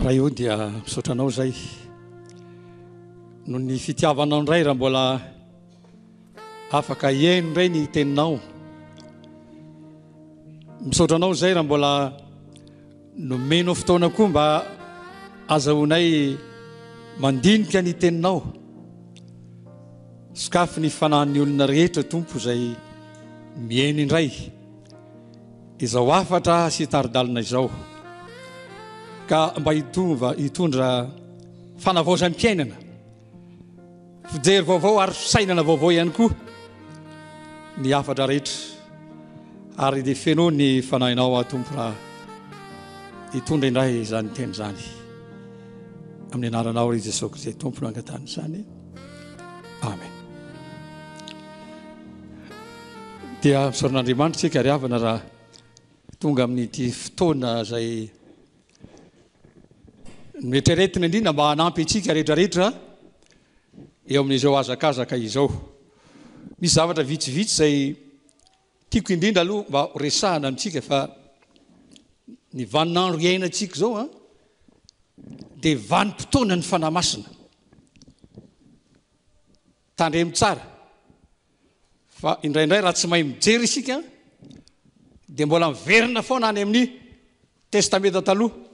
raha io dia misaotranao zay no ny fitiavanao indray raha mbola afaka ihaino indray ny teninao misaotranao zay raha mbola nomenao fotoana koa mba azahoanay mandinika ny teninao sakafo ny fanahany olona rehetra tompo izay mihainy indray izao afatra sy hitaridalina izao mba hitova hitondra fanavaozany mpiainana fijery vaovao ary fsainana vaovao ihany koa miafatra rehetra ary de feno ny fanahinao a tompo raha hitondra indray zany teny zany amin'ny anaranao r jesokrsey tompono angatany zany amen dia misoran'andriamanitra sikary avana raha tonga amin'nyty fotoana zay nymetreretina indrindra mba anampy itsika rehetrarehetra eo amin'izao azakazaka izao misy zavatra vitsivitsy zay tiako indrindra aloha mba resahana amitsika fa ny vaninanro iaina tsika zao a ah, dia vanympotoana ny fanahmasina tandremi tsara fa indraindray raha tsy mahay mijery isika de mbola miverina fô na any amin'ny testameta taloha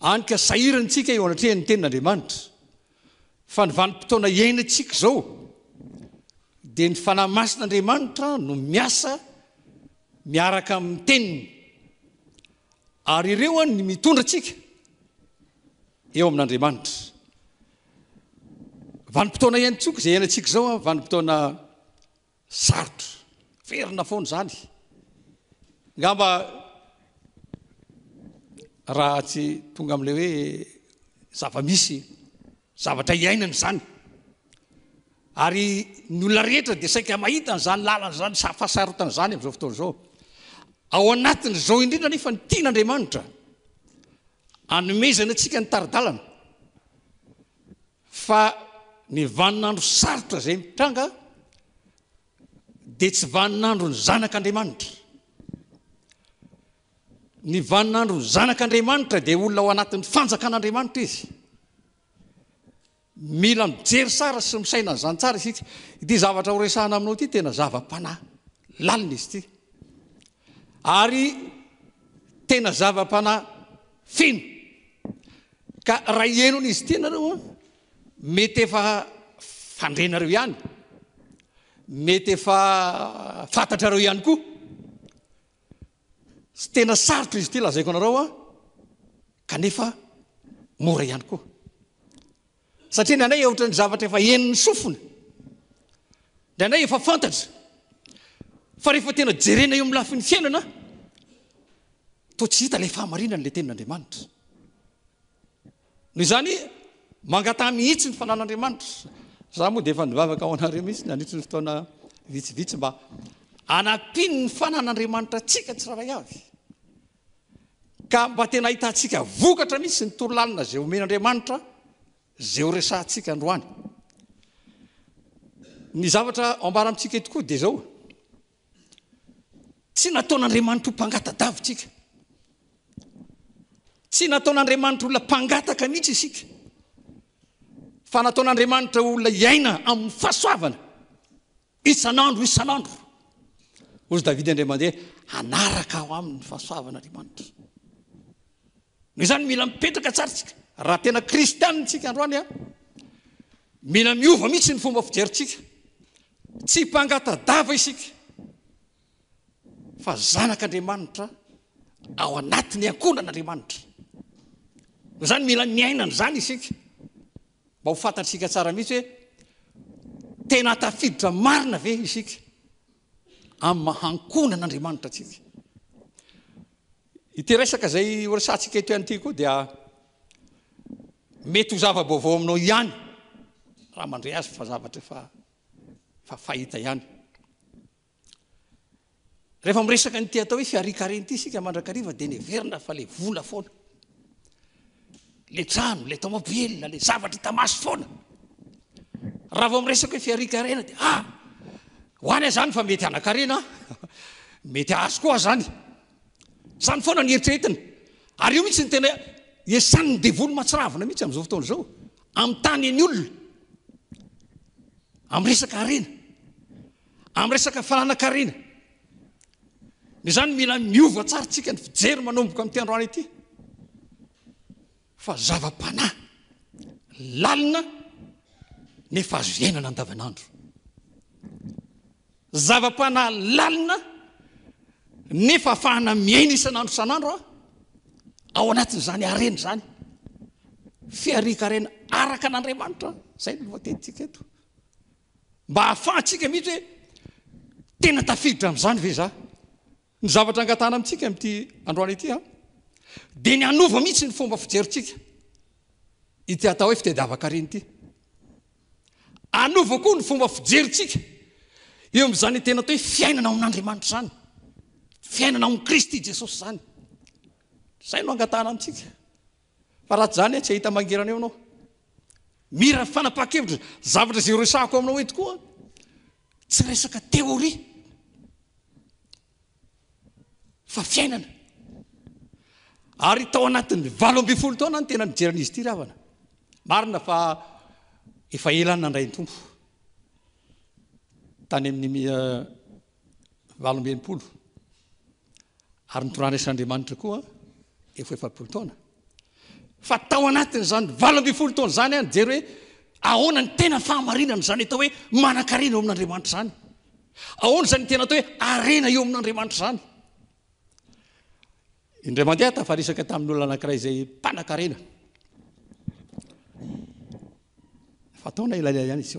anika sahirany tsika eo anatreha ny tenin'andriamanitra fa ny vanim-potoana ihaina ntsika zao dia ny fanahymasin'andriamanitra no miasa miaraka amin'ny teniny ary ireo a ny mitondratsika eo amin'n'andriamanitra vanim-potoana ihainantsika izay ihainantsika zao a vanim-potoana sarotra ferina foana zany ngamba raha tsy tonga am'le hoe zava-misy zavatra hiainany zany ary ny olona rehetra de saika mahitany zany làlany zany safahasarotanyizany av'zao fotola zao ao anatin' zao indrindra nefa ny tian'andriamanitra anomezana antsika ny taridalana fa ny vaninandro sarotra zay mitranga dia tsy vaninandro ny zanak'andriamanitra ny vaninandro ny zanak'andriamanitra dia olona ho anatin'ny fanjaka n'andriamanitra izy mila mijery sara sy misaina ny zanytsara izyitsy ty zavatra horesahana aminao ity tena zava-m-panahy lalina izy ity ary tena zava-panahy fino ka raha eno na izy ity ianareo a mety efa fandrenareo ihany mety efa fantatrareo ihany koa tsy tena sarotro izy ity lazaiko anareo a kanefa mora ihany koa satria ny anay eoatra ny zavatra efa enin'ny sofina ny anay efa fantatra fa rehefa tena jerena eo am' lafi 'ny fiainanaa to tsy hita ilay fahamarinany lay tenin'andriamanitra noho zany mangatah mihitsy ny fanan'andriamanitra zah moa de efa nivavaka ao anareo mihitsy n anitry ny fotona vitsivitsy mba anapiny ny fanan'andriamanitra atsika tsy raraavy ka mba tena ahita tsika vokatra mitsy nytololalina zayo omen'andriamanitra zao esatsika androany ny zavatra ambara amintsika e tokoa de zao tsy nataon' andriamanitra mpangataavkayatao'adramanitra olonamagaaka mihitsy iska fa nataon'andriamanitra olona iaina amin'ny fahasoavana isan'andro isan'andro ozy davidandramandeh anaak ao ainyhanoho zany mila mipetraka tsara sika rahatena kristiaa sika androany a mila miova mihitsy ny fomba fijeritsika tsy mpangatadava isika fa zanak'andriamanitra ao anatiny akonan'andriamanitra noho zany mila miainany zany isik mba hofnttrsihitsy hoe tena atafiditra marina ve isika a orsatsikato anity koa dia mety ho zava bovao aminao ihany raha mandrey azy fa zavatra ffafaita ihany rehf mresaka n'ty atao hoe fiarika reny ity sika mandrakariva de nyverina fa le vola foana le trano le tômôbila le zavatra tamasy foana raha vao amresaka hoe fiarikarena de ah hoany a zany fa mety anan-karena mety azo ko a zany zany foana ny eritreretina ary io mihitsy ny tena esanyny devole mahatsiravina mihitsy am'izao fotoana zao am'ytany any olona am' resaka arena am'resaka fahlanan-karena no zany mila miova tsaratsika ny fijery manomboka m'ty androana ty fa zava--panahy lalina nyfa hazoana nandavanandro zava-pana lalina nefa ahafahana miaina isan'andro isan'andro a ao anatin'zany areny zany fiakarena arak an'andriamanitra zaylohafahtsika mihitsy hoeaiitra anyagatana amtska atyn anva mihitsy ny fomba fiekteva koa ny fomba fijerytsika eo am'zany tena atao hoe fiainana amin'andriamanitra zany fiainana ami' kristy jesosy zany zay no angatana antsika fa raha ty zany a e, tsy ahitamaerana eonaor fanaakevitra zavatra zay rosahko aminao e tokoa tsy resaka teoryaao'yvaloambefolo taona ny tena nijeran'izy ity raana aina fa efa elanyna ndray ntompo anyami'valombempolo euh, ary nitorana isan'andriamanitra koa efefapolo tona fa tao anatiny zany valombefolo tona zany anyjery hoe ahona ny tena y fahamarinany zany atao hoe manan-karena eo ami'n'andriamanitra zany aoana zany tena atao hoe arena eo amin'n'andriamanitra zany indramandeha tafarisaka tamin'n'olona anakiray zay mpanankarena fataona ilailay any izy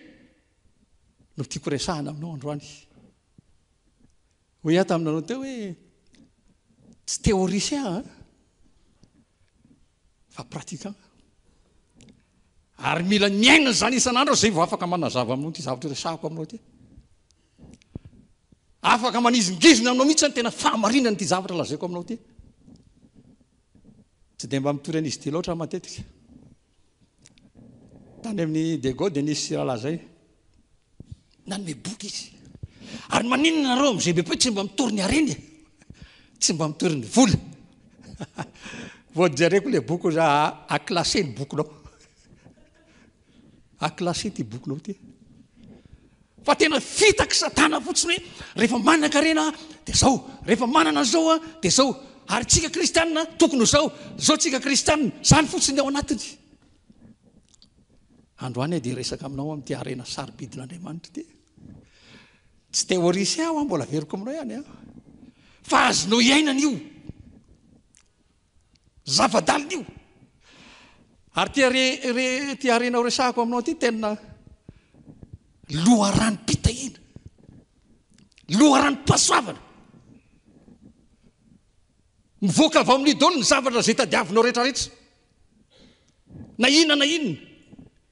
notoaaoaaoiah taminanao teo hoe tsy teôriienfanayao ty zavatra hanao tynaminao mihtsy zany tenafhainany ty zavatra lazaiko aminao ty tsy de mba mitoryan'izy ty loatra matetiky tany amin'ny degode anizy sy rahalazay nanyoe boky izy ary maninna nareo am gbpe tsy mba mitorny areny tsy mba mitoriny vola voajareko le boky za ah, aklaseny bokonao alase ty bokonao tya fa tena fitaky satana fotsiny hoe rehefa manaka rena de zao rehefa manana zao a de zao ary tsika kristiaa tokony zao zao tsika kristiaa zany fotsiny ao anatiny andro any a de resaka aminao am tyarena sarybidina andriamanitra ty tsy teorisin aho a mbola veriko aminao ihany a fa azonao iainany io zavadalina io ary tiar tiarenao resahko aminao ty tena loha rano pitahina loha rano pasoavana mivoaka avao amin'nydolo ny zavatra zay tadiavinao retraretra na ina na inona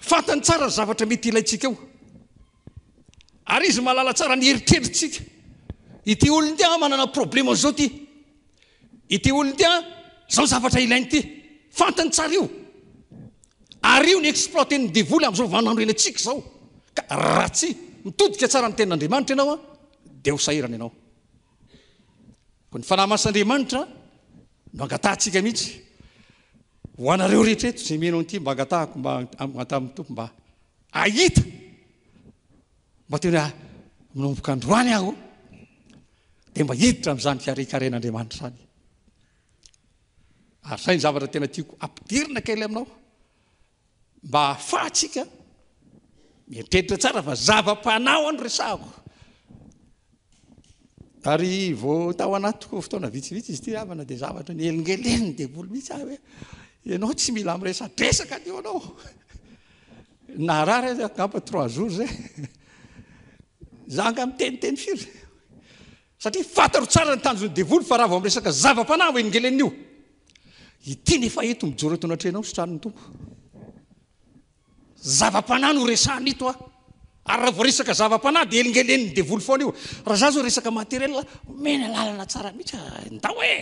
fantany tsara n zavatra mety ilaintsika io ay izy mahalala tsara nyheritreritsika ity olon ty a manana problemazao ty ity olon ty a zao zavatra ilainy ity fantany tsara io ary io ny exploitenn devoly am'zao anano enantsika zao ka ra tsy mitodika tsara ntenin'andriamanitra ianao a de hosahirany anao kony fanahmasaandriamanitra no angatatsika mihitsy hoaareo rehetretoty mbaaahymmaeioboka androany aiannteampiirina kely aiao mba fatsika miritreritra tsara fa zavapanao any resahako ary votaoanatyko fotona vitsivitsy izy ty ah, ana de zavatra ny elingeleniny de volimihitsy ahy hoe eh. anao tsy mila mresan resaka yoanao narare gampa trois jour e. azakamteniteny fir saria fatao tsara nytanjony devoly fa raha voaresakaaanaaana nohaenade zao reakatriela meny lalana tsara mihitsy ah, nda hoe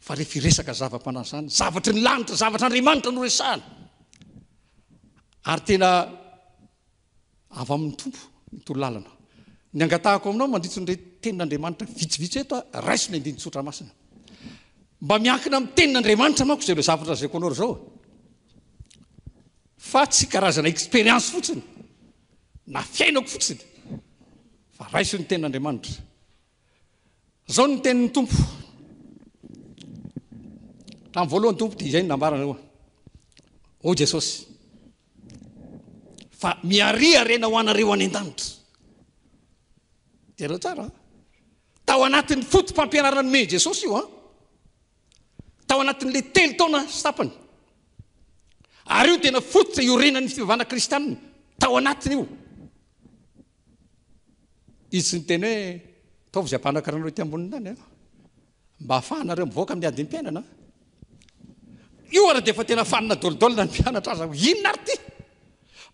fa rehef resaka zavam-panazy zany zavatry nylanitra zavatra andriamanitra noresahana ary tena avy amin'ny tompo ntololalana ny angatahako aminaomanditsonle tenin'andriamanitra vitsivitsy eto aiso nyadinysotraainamb miakina mtenin'andramanitra mano ayla ak aaotsyznexpianeiy nafiainako fotsiny f iso ny tenin'adramatrao ny tenin'ny tompo ravoalohanytompo dayaaeesoa oh, ena hoanareoany an-danita de reo tsara tao anatiny foto fampianaranyme jesosyio a tao anatin'le telo taonatayy iotenaot a iorenany fivavahna kristiana tao anatny io izy tsy ny teny hoe tovzapanakarahanareo t amboniny any mba ahafahanareo mivoaka amin'ny adin piainana io ara defa tena fanina dolidolina ny mpianatra aza inona ary ty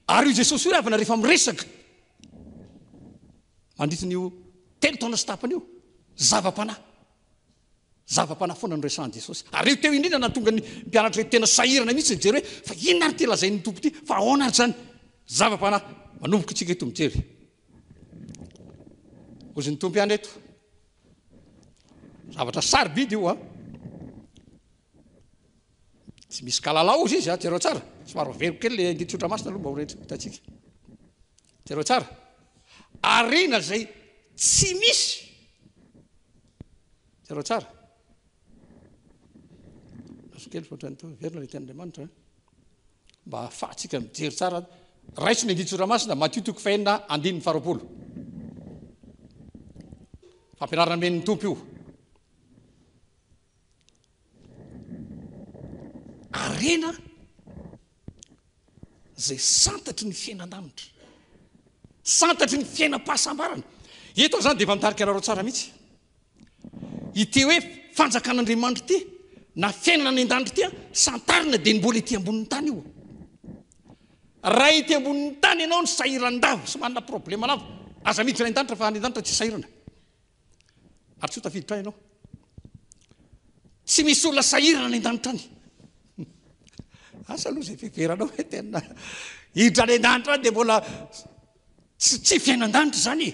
ary iojesosy io r aana rehefaerotelo taonastaanaio aaanah zavapanah foana noresan jesosy ary io teo indrina nahtonga ny pianatra reto tena sahirana mihitsy jery hoe fa inona ary ty lazany tompo ty fa naty zany ahaoboktsika tomeyznytompoana eto zavatra sary bidy io a tsy misy kalala ozy izy a ah, jero tsara somaro verokely le indiotsotramasina aloha mba tasika jereo tsara arina zay tsy misy jereo sara kely erona le tenaanriamanitra eh? mba afatsika mijery tsara raitso ny inditsotramasina matiotoko fa henina andinin'ny faroapolo fampianarana men'ny tompo io arena zay santatry ny fiainandanitra santatry ny fiainapahasambaranaeto zanydeeidarik anaesaihits hoeanan'andramandry ty nafiainana ny andanidra ty a santarina de nmbola ty amboninytany io aha ty amboniny tany ianao ny sairandav somanana problemanazaiditra anyndanitrayiisy oona sahirana any andanira any asa aloha zay fiveranaohe tena itra ny an-danitra a de mbola tsytsy fiaina an-danitra zany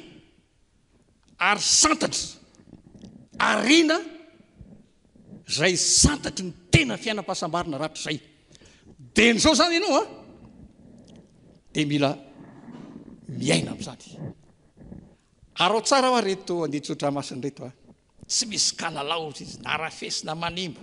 ary santatra arina zay santatry ny tena fiainam-pahasambarina ratra zay de n'izao zany ianao a de mila miaina am'zany ar o tsara ho a reto andidtsotra amasin'ny reto a tsy misy kalalaosa izy naarafesina manimba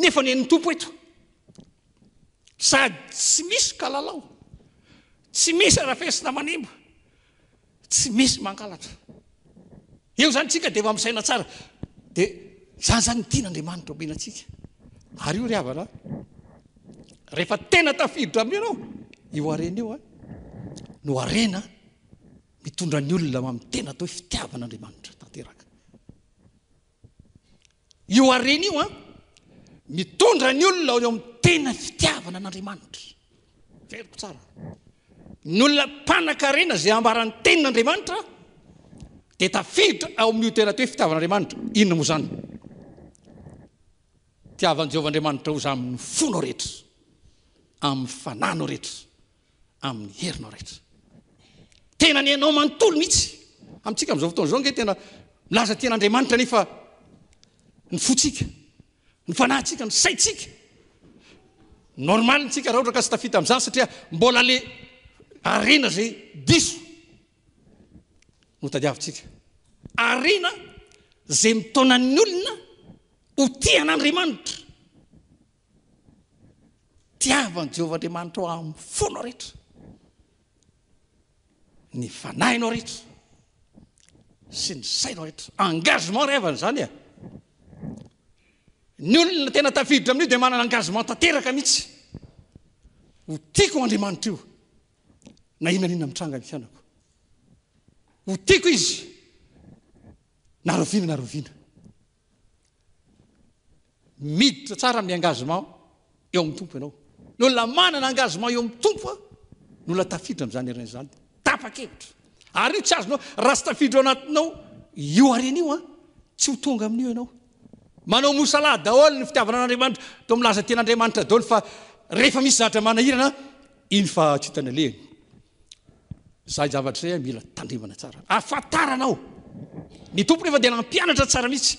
nefa neny tompo eto sady tsy misy kalalao tsy misy arafesina manimba tsy misy mankalatra io zany tsika de efa misaina tsara de zan zany tiana andriamanitra o menatsika ary io ry avana rehefa tena tafiritra amin'' anao io arena io a eh? no arena mitondra ny olona amin' tena atao he fitiavan'andriamanitra tanteraka io arenaio a eh? mitondra ny olona o am' tena fitiavana an'andriamanitra veriko tsra ny olona panankarena zay ambaran'ny tenin'andriamanitra dea tafidotra ao amin'io tena toe fitiavanandriamaitra inona moa zany tiavanjehovaandriamanitra o za amin'ny fonao rehetra amin'ny fananao rehetra amin'ny herinao rehetra tena ny anao mantolo mihitsy amintsika m'zao fotoana zao nge tena milaza tyan'andriamanitra nefa ny fotsika ny fanahyntsika ny saitsika normaliy tsika raha oatra ka tsy tafita am'izany satria mbola ley arena zay diso notadiavintsika arena zay mitona ny olona ho tiana andriamanitra tiavan' jehovah andriamanitra ao am'fonao rehetra ny fanahyinao rehetra sy ny sainao rehetra engagement raavanyzany a e. ny olona tena tafiditra amin'io de mananaangazement tanteraka mihitsy ho tiako o andriamanitra io nainaina itranga iaaanadira tsara amin'ny angazement eom'ny tompoaao ny olonamanana angazement eo am'ny tompoa ny olonatafiditra amzany rn zany taakevitra ary io tsy azonao raha tsy tafidtra o anatinao io arenio a ah, tsy ho tonga amin'io anao manao mosalahy daolo ny fitiavana aaniamanitra to laza tenaandriamaitradolyea misy zatraafataranao ny tompo rehfa de nampianatra sara misy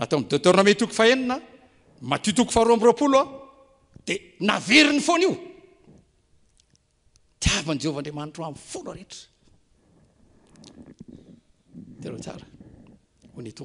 nato mdaetokoei maitoko faharoaooloa de naveriny foana io iavan'jehovaanriamanitra ney o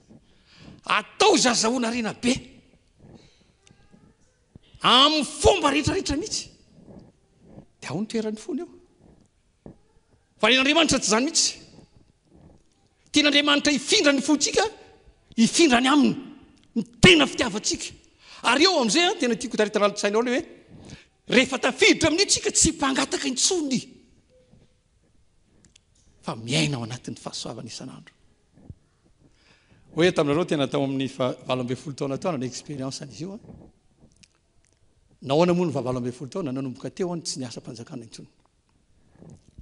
atao zaza hoanarena be amin'ny fomba rehetrarehetra mihitsy de ao nitrerany fony eo fa aren'andriamanitra tsy zany mihitsy tena andriamanitra ifindra ny fotsika ifindrany aminy my tena fitiavatsika ary eo amn'izay a tena tiako taritanalontsaina ao lehy hoe rehefa tafiditra amin'io tsika tsy mpangataka intsony fa miaina ao anatin'ny fahasoavana isan'andro hoe e tamnareo tena tao amin'ny avalo ambe folo taonataona ny expériencenizy io a ah. nao anamony favaloambe folo taoan nanoboka teo any ah, tsy niasampanjakana intsony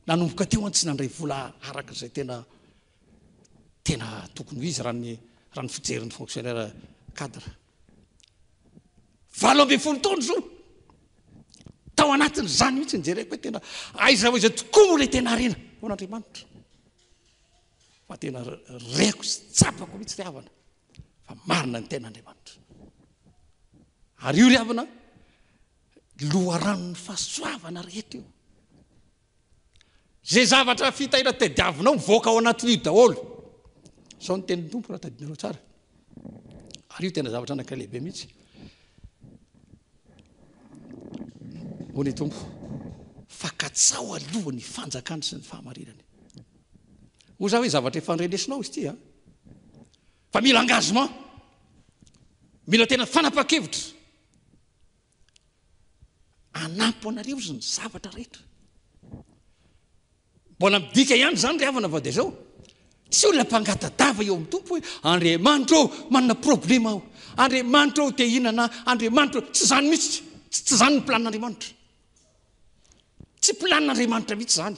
nanomboka teo any ah, tsy nandray vola araka zay tena tena tokony ho izy rany fijerin'ny fonctionnaireadre valo ambe folo taony zao tao anatin'zany mihitsy njerako hoe tena ayzavao zay tokony le tena arena o an'andriamanitra fatena ko sy tsapako mihitsy ana fa maina ny tenaadamanitra ary io ryavana loha rano ny fahasoavana reet io zay zavatra fitahiratediavinao voaka ao anaty i daolo zao ny teniy tompo raha tadinareo tsara ary io tena zavatra anakahlehibe mihitsy o ny tompo fakatsao aloha ny fanjakany sy ny fahamarirany o za hoe zavatra efa andrenesinao izy tya ah. fa mila angazement mila tena fanapa-kevitra anampo anareo zy ny zavatra rehetra mbola midika ihany zany ry avana vady zao tsy o la ampangatadava eo amin'ny tompo hoe andriamanitra eo manana problema aho andriamanitra eo teihnana andriamanitra eo tsy zany mihitsytsy zany ny planin'andriamanitra tsy planin'andriamanitra mihitsy zany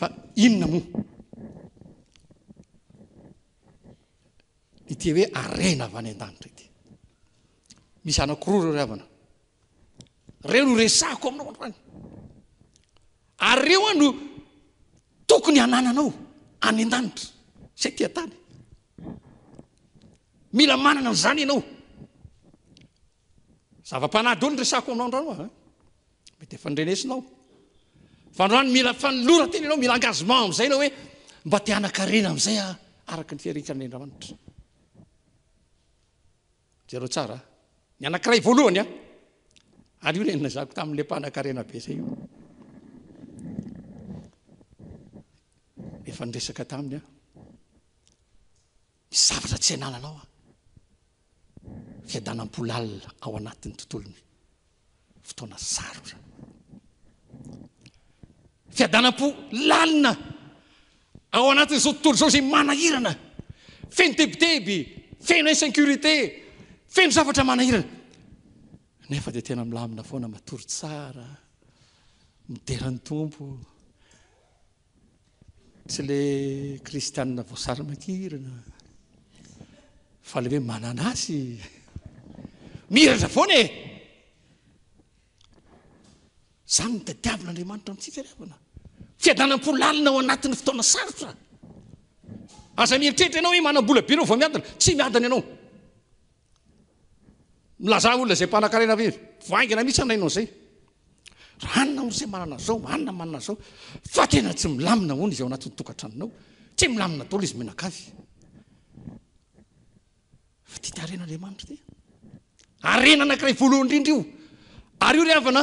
fa inona moa itya hoe arena avy any an-danitra ity misy anakoroa reo rehavana reo no resako aminao rorany ary reo a no tokony anananao any an-danitra say tya tany mila manana zany ianao zava-panady olo nyresahko aminao andranoah eh? mety efa ndrenesinao vandrorano mila fanilora tena anao mila angazement am'izay anao hoe mba ti anan-karena am'izaya araky ny fiaretsanany andramanitra jereo tsara ny anankiray voalohany a ary io nenna zako tami'le mpahanan-karena be zay io ehefa nyresaka taminy a mizavatra tsy hainala alao a fiadanampolalia ao anatin'ny tontolo fotoana zaro a fiadanam-po lalina ao anatin' zao totolo zao zay manahirana feno tebiteby feno insécurité feno zavatra manahirana nefa de tena milamina foana matory tsara miderany tompo tsy lay kristiana vosara makirana fa ley hoe mananasy miiratra voana e za ny ndadiavle andriamanitra mintsi firevana fiadanampolalina ao anatin'ny fotaona sarotra aza miritrertra ianao he manam-bola benao va miadina tsy miaina ianaolonazayannaana mihitsy anainaoayaytsy iina nyaaayao aenaandriamanitra ty arena nankiray voalohanyindrindra io ary io ryavana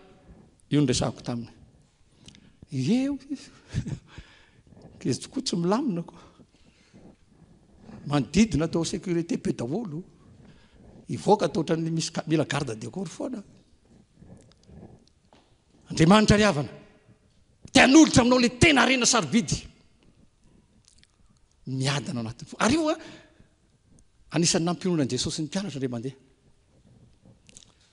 io nyresaiko taminy eo kezytokoatsy milaminakoa manodidina atao sécurité be daolo ivoaka ataotra ny misy- mila garde de acort foana andriamanitra ry avana tian'olotra aminao ilay tena arena sarobidy miadana o anatiny fo ary io a anisan'ny nampinoanan jesosy ny mpiaratra andreamandeha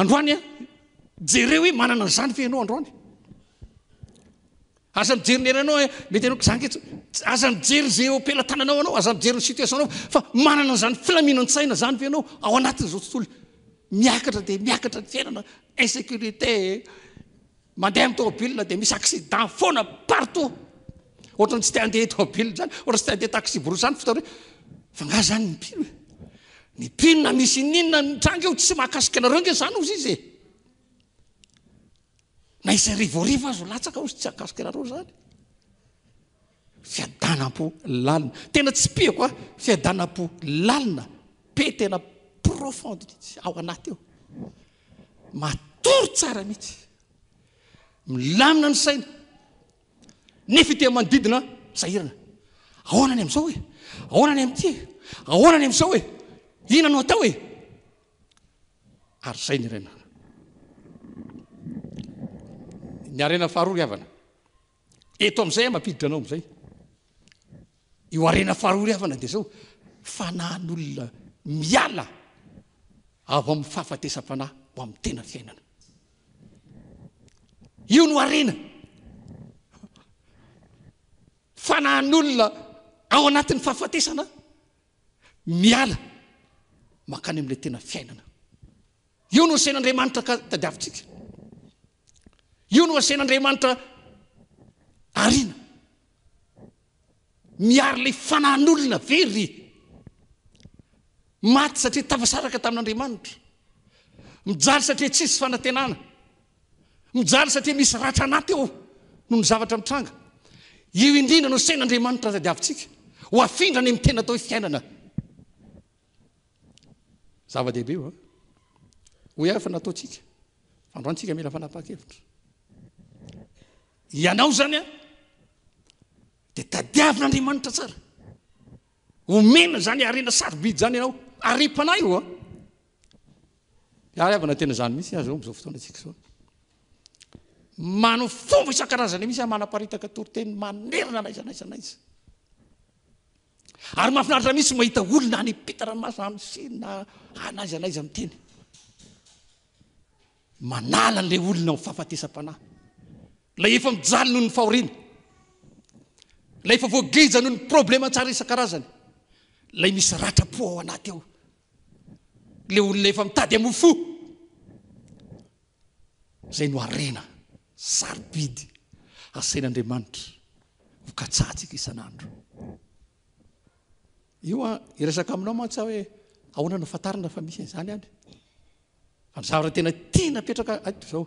androanya jereo hoe manana zany feanao adroyazajeeae aoazajey za platnanaoanao azajerysataaanazany flanantsaina zany eanao ao anati'zao tontolo miaatra de miakatrafiainana insécurité e. mandeha amitombilna de misy accident fona partout ohatrany tsy tiandeha tobila zany ohta tsyti andeha taxi vro zany ftaroeanga zny mipinna misy ninona trango tsy mahakasika anareo nge zany ozy izy e na isan'ny rivorivo azy o latsaka ozy tsy akasika anareo zany fiadanam-po lalina tena tsy piakoa fiadanam-po lalina be tena profondetsy ao anaty eo matory tsara mihitsy milamina ny saina nefa tia manodidina sahirana aonany am'izao he aonany amty ahonany am'izao e inano atao e ary zay nyranana ny arena faharory avana eto am'izay ah e, mampiditranao am'izay io arena faharoary avana de zao fanahn'olona miala avy ami'ny fahafatesa-fanay ho am' tena fiainana io no arena fanahn'olona ao anatin'ny fahafatesana miala makany am'lay tena fiainana io no sen'andriamanitra ka tadiavintsika io no asan'andriamanitra ariana miary lay fanan'olona very maty satria tavasaraka tamin'andriamanitra mijary satria tsisy fanatenana mijary satria misy ratra anaty eo no mizavatra mitranga io indrindra no san'andriamanitra tadiavintsika ho afindrany am'tena ataohe fiainana zava-dehibe oa hoy iaho efa nataotsika fandroantsika mila fanapaha-kevitra ianao zany a de tadiavin'andriamanitra tsara omena zany arena sarobidy zany ianao arepana io a ah. iaryava na tena zany mihitsy az o mizao fotoanatsika zao mano fomba isan-karazana mitsy a manaparitaka toryteny manerina naisanaizanaizy ary mahafinaritra mitsy mahita olona anypetaramasa amsena anazy anazy am'teny manala n'la olona fahafatesam-panahy lay efa mijaly noho ny faoriny lay efa voageza noho ny problemaatsara isan-karazany lay misy ratra-poa ao anaty ao le olona efa mitady amfo zay no arena sarybidy asan'andriamanitra vokatsahtsika isan'andro ioa iresaka aminao man tsyah hoe ahoanano fantarina fa misy anyzany aly fa nyzavatra tena tina petraka ato zao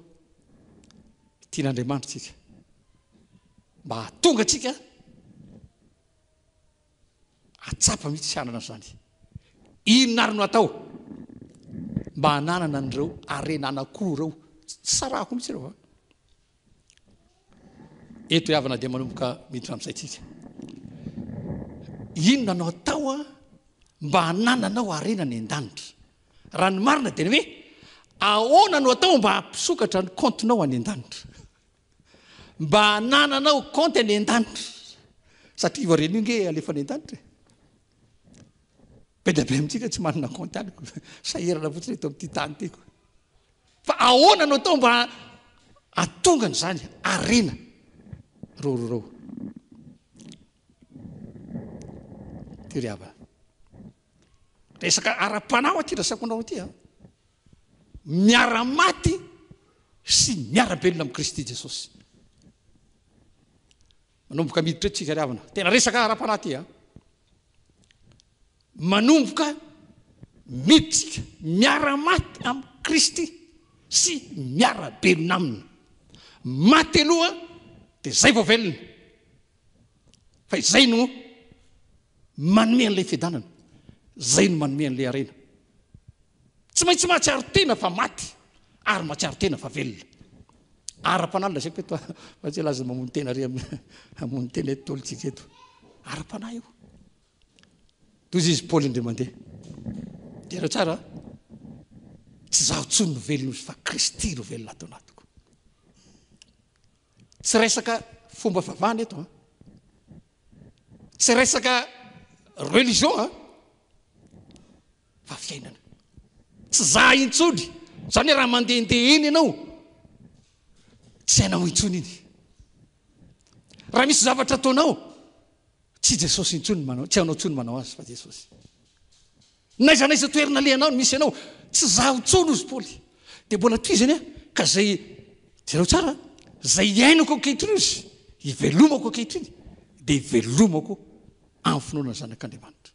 tian'andriamanitra tsika mba hatonga tsika atsapa mihitsy sy anana ny zany inonary no atao mba hananana an'ireo arenanakoho reo sarako mitsy reo fa eto iavana dea manomboka midran'izay tsika inona anao atao a mba hanananao arena any an-danitra raha no marina deny hoe ahonanao atao mba ampisokatra y continao any an-danitra mba hanananao comte any an-danitra satria oarenyio ge alefa any an-danitra e belable amihitsika tsy manana conte alyko saerana fotsina eato amity tany tyako fa ahonanao atao mba atongany zany arena rorore resaka ara-pana aty rasaikondraro ty a ah. miaramaty sy miarabelona am'y kristy jesosy manomboka miditr eo tsikariavana tena resaka ara-pana ty a ah. manomboka miditsika miaramaty am' kristy sy miarabelona aminna maty aloha di zay vaoavelona fa izay noo manome n'la fiaanana zay no manome an'lay aena tsy maintsy mahatsiarotena fa maty ary mahatsiarotena fa elona aapana lasko tts lazamamonotena ntena ettolo sis etoaa-ana iotoz izy paôoly indremandeha de reos tsy z tson no velona izy fa risty roelona tonk tsy resaka fomba favana etoa ah. tsy resaka reliionaina tsy zh intsony zany hoe raha mandendea iny ianao tsy hainaoitsonyah misy zavara taonao tsy soy anao tsony manaoazy naizanaiza toerina leanay misy ianao tsy za otsony izy paôly de bola toy zany a e, ka zay zro sa zay iainako ketrino izy ivelomako ker iny de ivelmako an'finonana zanak'andriamanitra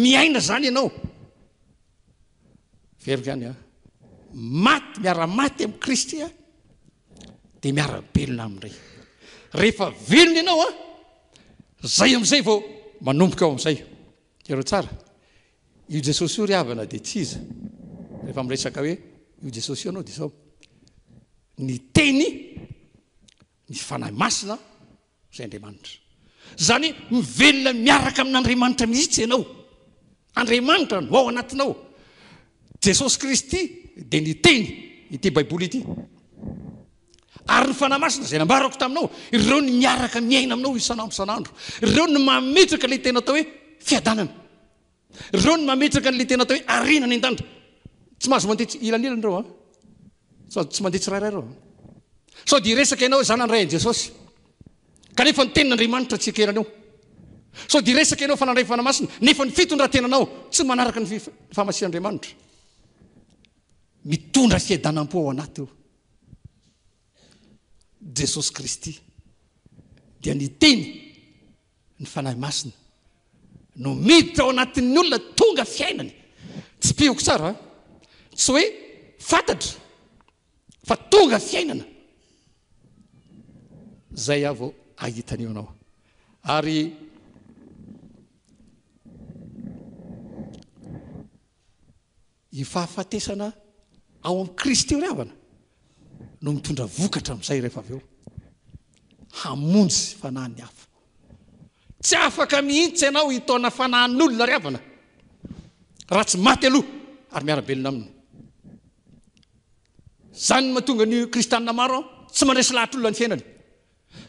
miaina zany ianao veroka ihany a ah. maty miara maty am'kristya ah. de miara belona amindray rehefa velona ianao a ah, zay am'izay vao manomboka ao am'izay ereo tsara io jesosy io ryavana de ts iza rehfa ami'dre saka hoe io jesosy io anao de zao ny teny ny fanahy masina zay andriamanitra zany mivelona miaraka amin'n'andriamanitra mihitsy ianao andriamanitra no ao anatinao jesosy kristy de nyteny itybaiboly ity ary ny fanahmasina zay nambarako taminao ireo ny miaraka miaina aminao isanandrosanandro reo ny mametraka le tena tao hoe fiadanana reo ny mametraka la tena atao hoe arinany in-dantra tsy mahazo madehaty ilnilandreo a tsy mandehatsrairay reoa sody resaka ianao za nandray an jesosy kanefa nyteninandriamanitra tsyakenana eo so de resaka ianao fanandrayfanay masina nefa ny fitondrantenanao tsy manaraka ny fahamasia'andriamanitra mitondra fiaidanam-po ao anaty io jesosy kristy dia ny teny ny fanahy masina no mititra ao anatin'ny olona tonga fiainany tsy pihoko tsara a tsy hoe fantatra fa tonga fiainana zay avao aitanyoanao ary ifahafatesana ao am' kristyo ri avana no mitondra vokatra am'izay rehefa av eo hamonjy fanany afo tsy afaka mihitsy ianao hitaona fanan'olona ri avana raha tsy maty aloha ary miarabelona aminy zany mahatonga ny kristaa maro ao tsy mandraisy latr'olona ny fiaina any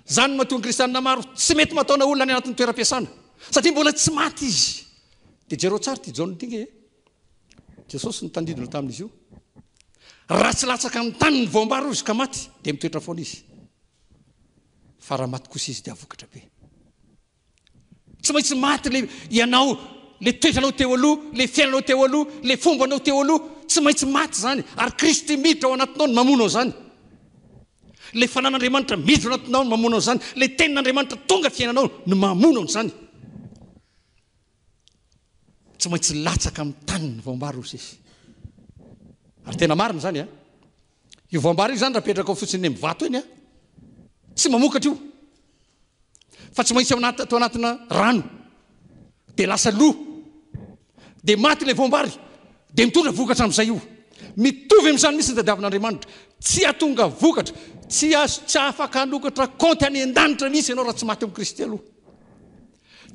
zany mahatoan kristiaa maro tsy mety mataona olona any anatin'ny toera-piasana satria mbola tsy maty izy d osyhtsaa 'ytanynyob zy kitsmaty le ianao la toetanao teo aloha le fiainanao teo aloha le fombanao teo aloha tsy maintsy maty zany ary kristy miditra ao anatinao ny mamonao zany le fanan'andriamanitra mizro anatinao ny mamonay zany le tenin'andriamanitra tonga fiainanao naetyaitsy toanatinano de lasaoh de maty le voambary de mitondra vokatra am'zay io mitovy amzany misy nydadiavin'andriamanitra tsy atonga vokatra ttsy afakanokatra conty nyn-danitra mihitsy ianao raha tsy maty oamikristy aloha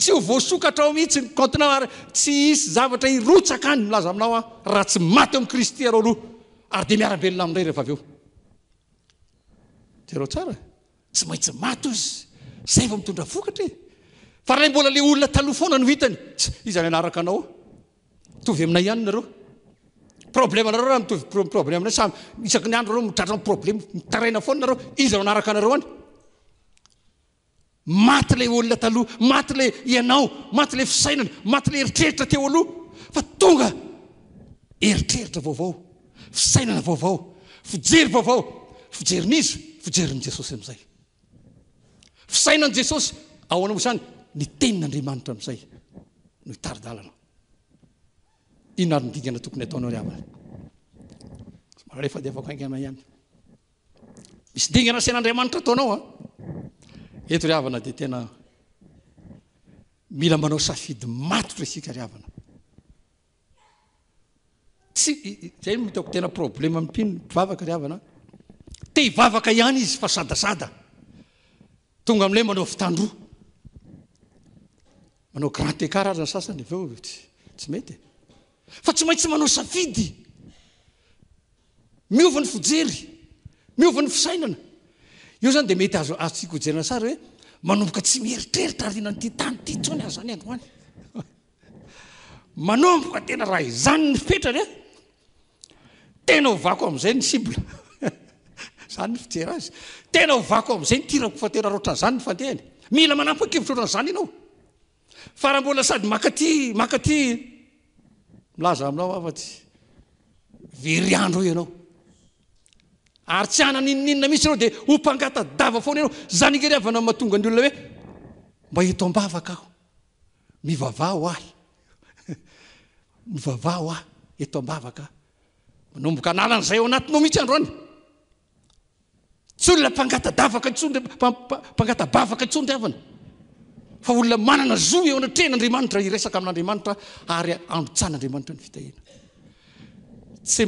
tsy hvoasokatra o mihitsy otinao ary tsy isy zavatra irotsakany milaza aminaoa aha tsy maty oamikristy arolodeaaelona andray ehtsy aitsyat z zay v mitondraokatra ahaymbola le olonatalfonany itany iz any anaraka anao tovy aminay annareo ahorbmayaa ny andro rmiraaprobeaiina foa noiranaa la olonataoha le aaoale fisainana ala eritreritra tolo fa nga eritreritra vaovao fisainana vaovao fjery vaoao fernzy fernesosyaaianjesosy aoana moa zany ny tenin'andriamanitra am'zay no tdalana aatoonyatonaoa ehadeaa aahay misy dingana san'andrayamanitra ataonaoaeto ah. nade teamila manao afy aotra isaatsy zay mitaoo tena problema ampinn vavaaaana te ivavaka ihany izy fa sadasada tonga amlay manao fitandroa manao grantecarzany sasany aveo tsy mety fa tsy maintsy manosafiy miova ny fojery miovan'ny fsainanaozany de metyaaztnshoaoka tsy mieritreritra nanttanyny e. azy hzany ieray a azay zay kofnzany ila manapokkevtrrotran zany ianao fa rahambola sady maka tymaka ty mlaza amlao afatsy very andro eo ianao ary tsy ananinninna mitsy ianao de ho mpangatadava foana ianao zanygery avana mahatonga any olona hoe mba eto ambavaka aho mivava ho ahy mivava ho ahy eto ambavaka manomboka analan'izay eo anatiny ao mihitsy andro any tsy olona mpangatadavaka tompangatabavaka itsonde avana fa olona manana zo eo anatrehnyandriamaitra esakain'andriamaa ayaotnyadmaasy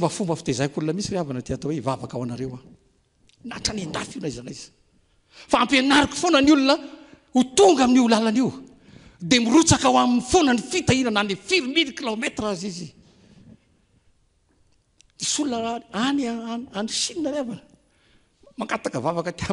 mba fomba fieaikolona mihsy ana yat hoek oaoaanyda naa fa ampianarika foana ny olona ho tonga amin''o lalanyio de mirotsaka ho amin'ny foana ny fitahina na ny firmily klometraazy izmisy olonahanyaychiaaaka vavaka ty a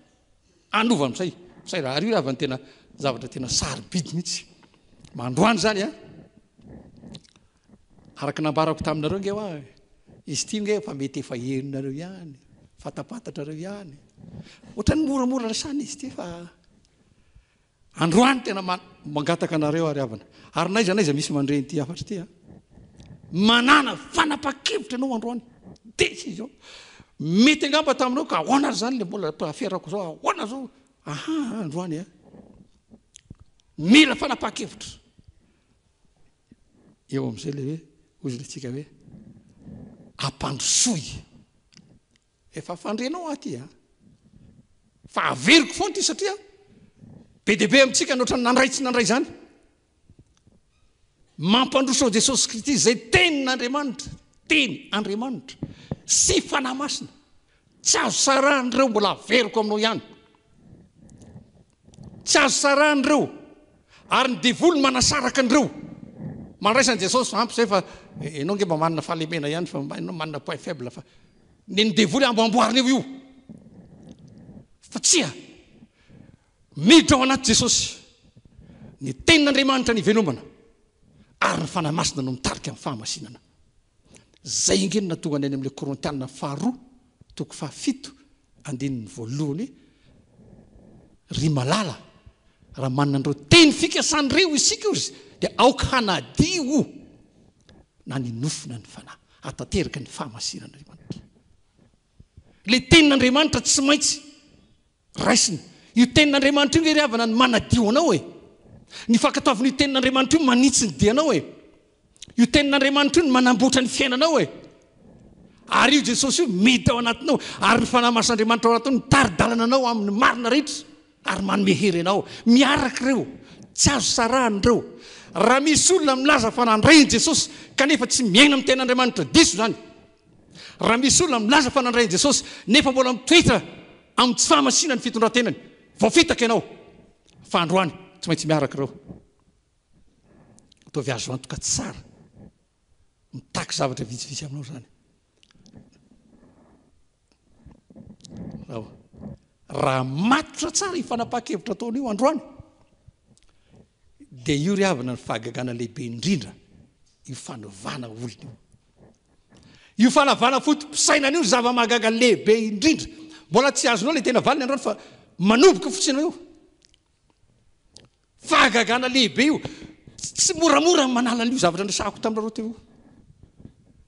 anova msay sayraha arraany tena zaaatena sysyaaako ah. taminareo geaiz ty ge fa mety efaeinareoayatarreoayoaa'ny moramora rasany izytyfa aoany tena mangatak aareo aana ay aiza naiza misy manrenyty aaty aana ah. fanapakevotra anao androany de sizy ao mety angamba taminao ka aoanazy zany le mbola ferako zao aoana ao ahaandroany a e. mila fanapakevitra eoaizay lehoe zy le tsika hoe apandrosoy efa afandrenao atya fa averiko foty satria be diabe amtsika noatrany nandray tsy nandray zany mampandroso jesosy kristy zay tenynandriamanitra teny andriamanitra sy fanay masina tsy azo sarahanydreo mbola averiko aminao ihany tsy azo sarahanydreo ary ny devoly manasaraka andreo manraisany jesosy fampy zay fa anao e, nge mba manina fahalemena ihany faanao manina point faible fa ny ny devoly amboamboariny eo io fa tsia miditra ao anaty jesosy ny tenin'andriamanitra ny ivelomana ary ny fanahymasina no mitariky amin'ny fahamasinana zay ingeny natonga any any am'la kôrontia faharoa toko fahafito andeniny voalohany ry malala raha maninandreo teny fikasan'reo isika o zy di aoka hanadio na nynofina ny fana atateraka ny fahamasirarmra le tenin'andriamanitra tsy maintsy raisiny io tenin'andriamanitra io nge ry avana ny manadio anao e ny fakatoavin'io tenin'andriamanitra io manitsi ny dianao e iotenn'andriamanitra io ny manabtra e. ny fiainanaoyesosyanaaonaaao ami'ny aina ta aryenaomiarak reo tsy azo sarahanyreo raha misy olona lazaaanjesosy'tennaesoefbolatttsy faaina ny fitodratenayyy maitsyaeo ato azoantoka tssara taotra tsara ifanapaha-kevitra ataonio adoanyyehieofavanafotipisainanyio ny zavamahagaga lehibe indrindra mbola tsy azonao lay tena valiny androany fa manomboka fotsinao io fahagagana lehibe io tsy moramorany manala n'io zavatra ndresako tami'laroa teo i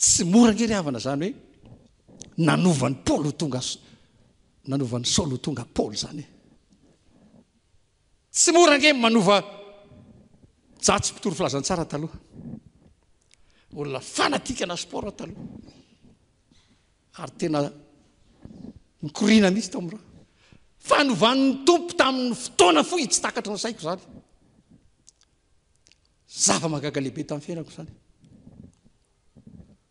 tsy morange rehavana zany hoe nanovan'ny pôlo tonga nanovan'ny saolo tonga paôl zany e tsy morange manova zatsy pitoro filazantsara taloha olna fanatika na sport ah taloha ary tena mikorina mihisy to amra fa novanny tompo taminny fotoana fo i tsy takatra nao saiko zany zava-mahagaga lehibe tamn'y fiainako zany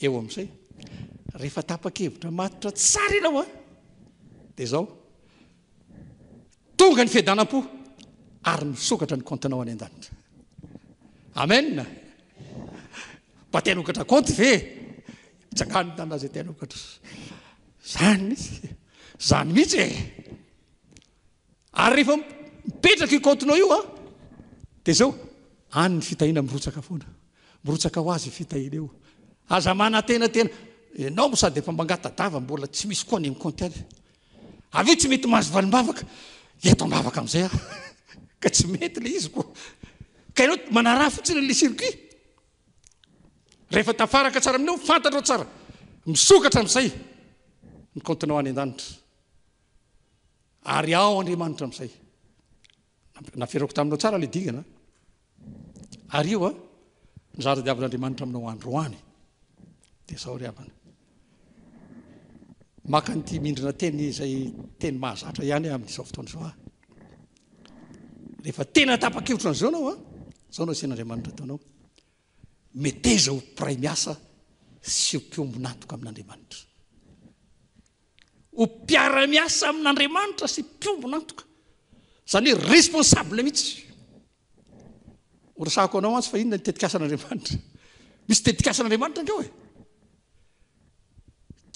eo amin'izay rehefa tapa-kevitra matotra tsara ianao a ah! di zao tonga ny fidanam-po ary misokatra ny continao any an-dania amen mba tinokatra conte ve tsakano tanaza tinokatra zany mihitsy zany mihitsy e ary rehefa mipetraky continao io a de zao any ny fitahina mirotsaka foana mirotsaka ho azy fitahina eo azamana tenatena anao mosadyfambangatadavambola tsy isyoeotyetyhazobbaakaayyotsiny le citeefaafaraka tsara aminao fantatrao tsara miokatra am'zay nyotinao any adaitra ary ao adriamanitra amzayairako taminao saraleyoa ah, nzaradiavan'andriamanitra aminao androany drintenzaytenyahazaaanyazao fotoanyaoena tapa-keotra an'zao anaoa zao anao sn'anamanitratonaoehoiay ias sy pmbonaoka amin''andrimaira opiaramiasa amin'n'andriamanitra sy piobonantoka zany hoe respônsable mihitsy ro anao atsy fa inona nitetikasan'andriamanitra misy tetikasan'andriamanitra ankeo e eh?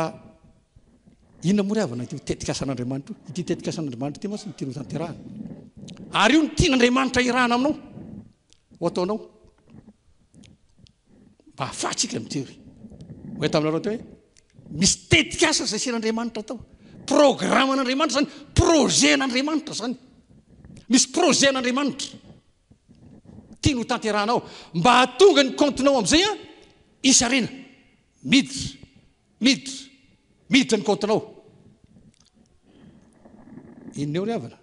aina mory aana tytetiasa n'andramanitraitteasan'andramantra ty matsy ntanoha ary io ny tian'andriamanitra irahana aminao atoaoma ahafatika jery oetamnaro t hoe misy tetik asa zay sin'andriamanitra atao programme an'andriamanitra zany projet n'andriamanitra zany misy projet n'andriamanitra tianoho tanterahanao mba hatonga ny comtinao am'izay a isarena mid dmditra ny continao inn eo r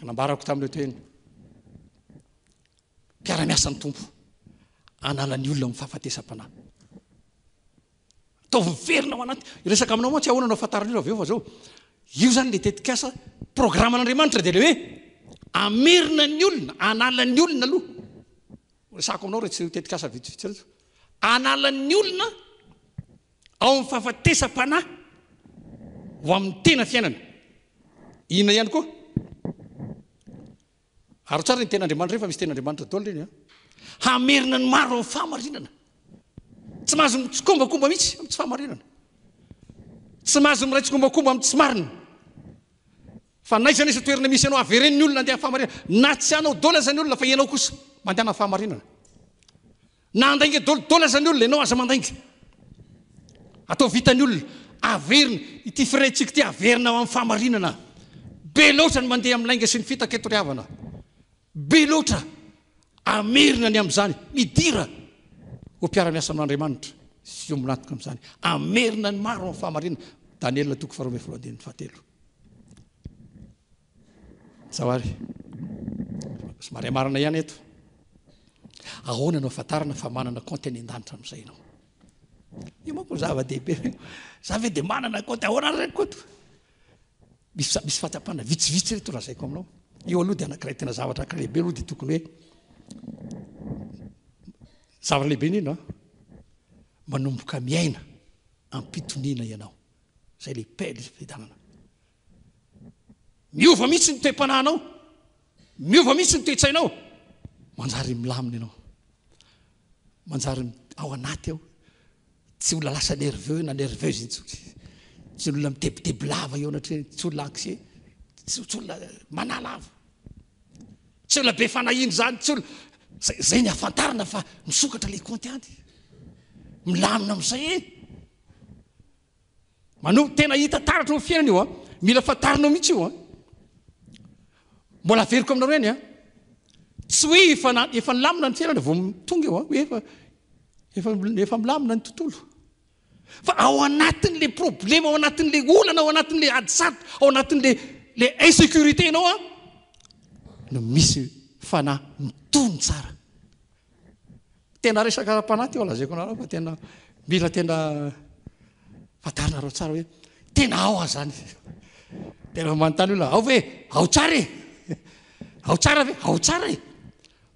aananambarako tam'le tn piaramiasan'ny tompo analan'ny olona m fahafatesam-pana atoferinao anaty resaka aminao ma tsy ahoananao fataranyir aeo fa zao io zany le tetik asa programmen'anriamanitra de le hoe amerina ny olona analan'ny olona aloha resako aminao retsytetik asa vitsivitsir analan'ny olona ao am'nyfahafatesapanahy hoa'ny tena fiainanaytsnytenadriamantra efa misy ten'adraatralnatsy ahazatsats ina fa nay zana e izatoerina misy anao avrenny olona adehafahmarinan na tsy anao dola zany olona fa ianao kosa mandehana fahamarinana na andanga ddlazany olona enao aza mandangaatao vitany olonaaeriny ity fraytsika ty aerina o am'yfahaanana be loatra ny mandeha amlainga sy mifitaketoriaana be loatra amerinany am'zany miir hoiara-miasa min'andriamanitra sy min a'znyainany maro am'yfahaato fahr aainaihayeo anaonafamananaontenrazaaanehiezave de manana ko d ahona ray komisy fatpanna vitsivitsy rey to raha zaiko aminao eo aloha de anakiray tena zavatra aakray lehibe aloha de tokony hoe zavatra lehibe nyina ah? manomboka miaina ampitonina ianao zay le pliza miova mihsytsy nitoem-pananao miova mihisy tsy nitoe-tsainao manjary milamna anao manjary ao anaty ao tsy olona lasa nerveu na nerveu znyts tsy y olona mitebitebylava io anatre tsy olona anxier tsy olona manalava tsy olona be fanainy zany tsy ola zay ny afantarina fa misokatra la contaty milamina am'zay e manotena hita taratra mo fiainana io a ah. mila afantarina o mihitsy io a ah. mbola averoko aminaro any a ah. tsy hoe faefanilamina ny fianal vao mitongaeoafefamilamina ah, ny tontolo fa ao anatin'la problema ao anatin'la olana ao anati'le adsart ao anati'le insécurité anao a ah, no misy faamitony saeak ra-panatylazaiko foho aoazanymanotny a aoae aosa eao sara av ao tsara e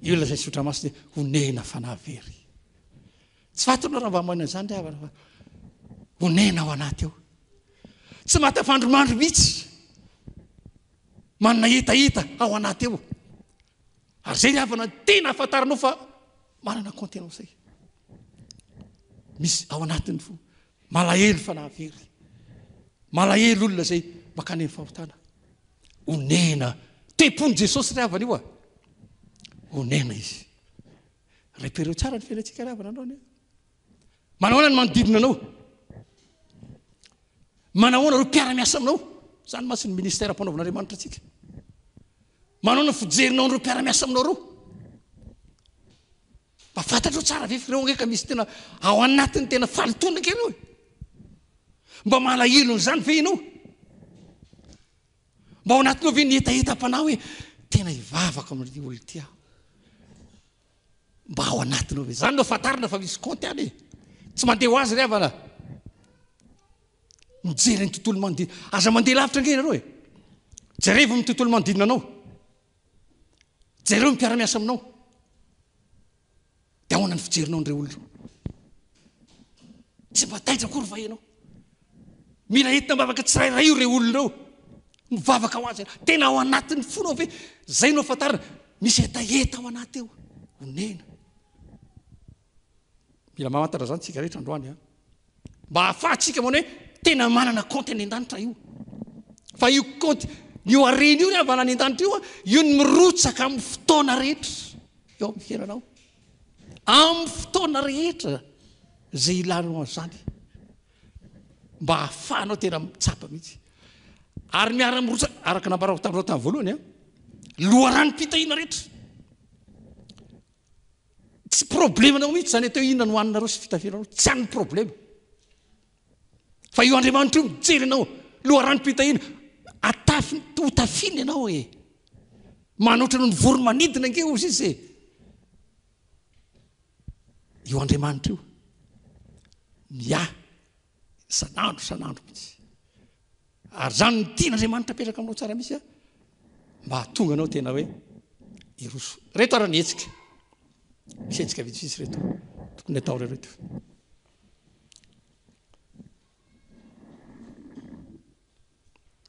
aa orayt nao hahnyaaaoa otsy matfandromandro mihitsy manana itaita ao anaty eo ary zay ravana tena afatarinao fa mananaoenaaysaayfoaelahelo olona ayaanhoeaempony jesosy raana io a onena izy rapereo tsarany fenatsikaaana reo ananoaoaaany matsny raanaonra araaafnaeosara ereoeka misy tena a anatny tena falitoi aaomba e? alony zany enaomba anatiao vnetaetana hoe tena ivavaka olo tia mba ao anatiyao ve zany no fantarina fa misy conty anye tsy andeh hoazy e? re nooloiaenaaoeenaaijao ryaoinaaka tsyrayray iore olonao mivavaa oazy tena ao anatiny fonao ve zay no fantarina misy etaeta ao anaty eo onena lamhmantatra zany tika ehetra aonyama ahafa tsika ah. moana hoe tena manana conty any an-danitra io fa io oty io areny io reh avala any an-danitra ioa ah, io ny mirotsaka amiy fotoana rehetra eoanao amy fotoana rehetra zay ilanoazanyma ahafanao tena itsapa mhitsy ary miaramirotsa arak nambara tamdrao tam'ny voalohany a ah, loha ranopitahiana rehetra tsy problema nao mihitsy zany ato ihinany hoaninareo sy fitafinanao tsy annyprblea fa io andriamanitra io mijery nao loha rano pitaina atafytafina anao e manoatra no nyvoromanidina nge oz iz e io andriamanitra io mia san'andro sanandro mhitsy ary zany mytiany andriamanitra apetraka aminao tsara misy a mba hatonga anao tena hoe iroso reto aranyetsika misntsika vitsivitsy reto tokony ataoreo reto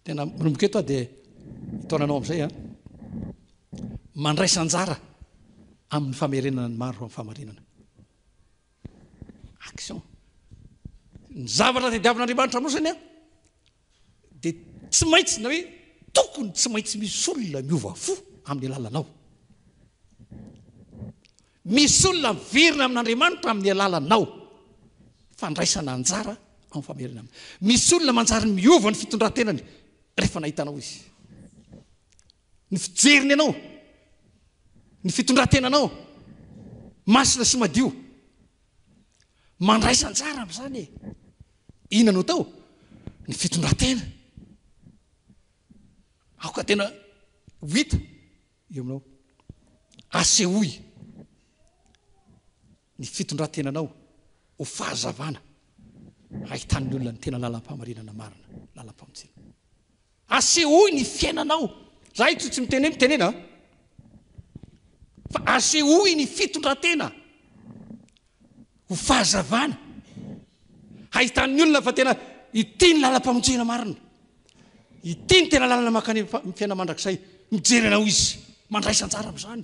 tena minombokaeto a di hitonanao am'izay a ah. mandraisanjara amin'ny famerenana ny maro ro ami fahamarenana action ny zavatra dediavinandriamanitra amro zany a ah. di tsy maintsy na hoe tokony tsy maintsy misy olona miova fo amin'ny lalanao misy olona virina amin'andriamanitra amin'ny alalanao fandraisananjara amfamerina amny misy olona manjary miova ny fitondrantenany rehefa nahitanao izy ny fijeriny anao ny fitondratenanao masila somadio mandraisanjara a'zany e inano tao ny fitondrantena aoka tena vita eo aminao aseoy ny fitondratenanao ho fahazana ahitan'ny olona ny tena lalampahamainana marina lal-paojea asehoy ny fiainanao zah itsy tsy mitenemitenena fa aseoy ny fitondratena ho fahazavana ahitan'ny olona fa tena ity ny lala-pamonjena marina iti ny tena lalana makany fiaina mandrakzay mijery anao izy mandraisanjara ab zany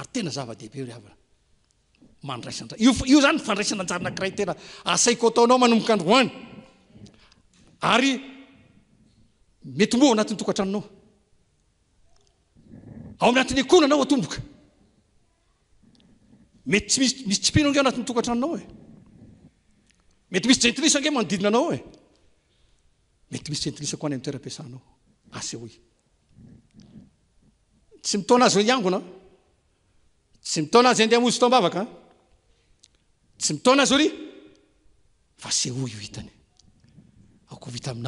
arytena v-dibernasanaio zany fandraisana njaranakiray tena asaiko ataonao manomboka androany ary mety mo anatin'nytokatranaoaoainatnynanaoaoesmisysino nge anattoatra anao ety misy jelge noiinanao e mety misy jentliako e. any ami'toerampiasanao as o tsy mitoanazy iangona tsy mitonazy ndeha mohzy tobavaka ah? tsy itona az oryyiaaaok itany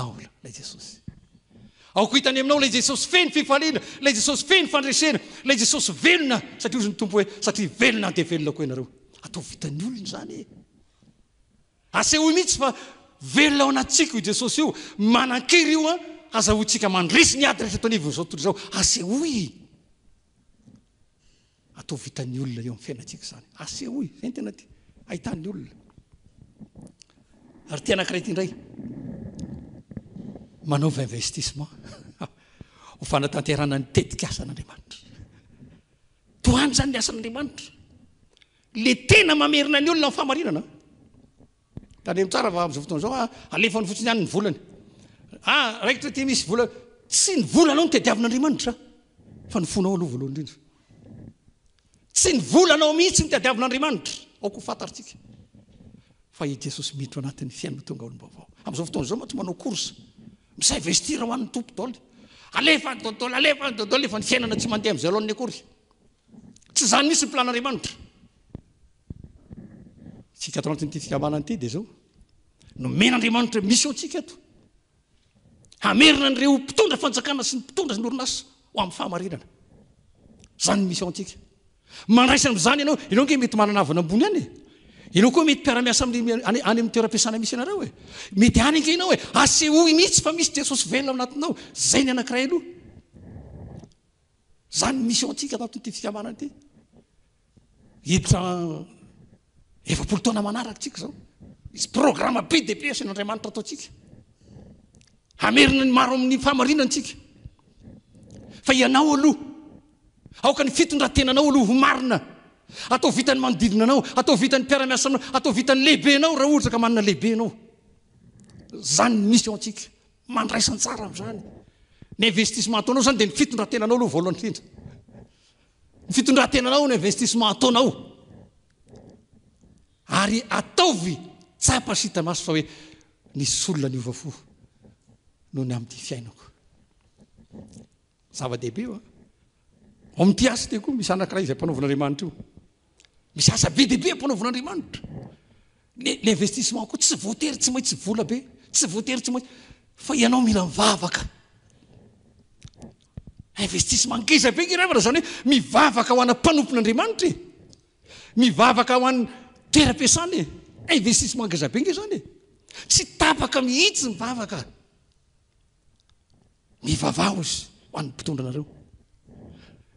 aminao la jesosy feny fifaliana la jesosy fenyfandresena la jesosy velona satria ozo'nytompo hoe satria velona de velonako anareo atovitany olon zany e. asehoy ah, mihitsy fa velonaoanatsiko ijesosy io manakery ioa ah, azahotsika manresy nyaty retra atoynzaotl ao aoin'yolona eo am'yfinak znytoneisentnaanyeikasan'adraany zany ny asan'andriamanitrale tena mamerina ny olona fahamainana tareamtsara zao fotoanazao ah, alefa nyfotsiny anynyvolayakitra ah, tmisy vola tsy nyvolanao nytediavin'andriamanitra fa nyfonao aloha voalohany drindry sy ny volanao mihtsy nytiadiavina andriamanitra ofaat'nyfiainan tonga olombaovao am'zao fotoana zao ma tsy manao korse misivestirho anny topodôly alefalefl ef aina tsy ehzaayitondrafanjakana sy ny mpitondra orinasy o am'ny fahamarinana zany mision tsika mandraisa azany ianao anao nge mety mananavana ambony any e anao koa mety piaramiasa aany am'ny toera-piasana misy anareo e mety anyngeinao e aseoy mihitsy fa misy jesosy veloaanatinao zay ny anaay alohay n atopdp snandraanitra atotskaeinay maro amin'ny fahamarinantsika fa ianao aloha aoka ny fitondrahatenanao aloha ho marina atao vitan'ny manodidinanao atao vitan'ny piara-miasa ainao atao vitan'ny lehibenao raha ohtra ka manna lehibeanao zny msotk mandraisantsarazany ny investissement ataonao zany de ny fitondrahtenanao lohoalhfitondrahtenanao nyinvestissement ataonao y ataovy tspasitaasy fa hoe nis olona ny oafo nohony amdy fiainakoza-dehibe a ah. oamty asy tya koa misy anrakiraha izayampanaovinandriamanitra io misy asa be deaibe ampanaovina anriamanitra lel investissement koa tsy atery tsy maintsyvolabe tsy atery syhazayoe akahoanpanompon'adraanirhanezabe ehtsyaa mivavao zy hoany mpitondra anareo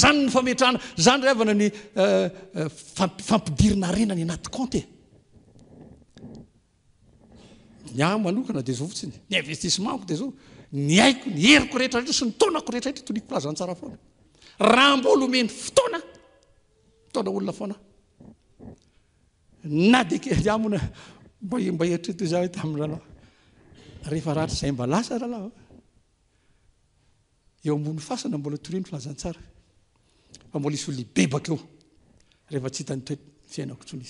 zany ny fametrana zany re avana ny fampiirina enany anade zao fotsny nyinvestissementko de zao ny aiko ny heriko rehetra retra sy nytonako rehetra etra toniko flazantsarafaaaha mbola meny tonaniabola reno flazansra famola isy olonybebaka eo rehefa tshitnyanay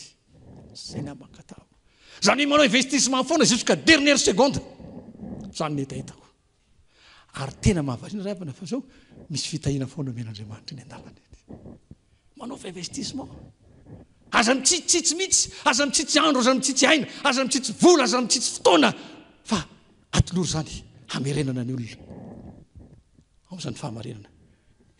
he manaoivestisement foana zioso kadernier secondhnainveieent aza mitsitsitsy mihitsy aza mitsitsy andro aza mitsitsy aina aza mitsitsy vola aza mitsitsy fotoana fa atlory zany amerenana ny olonaanyfahanana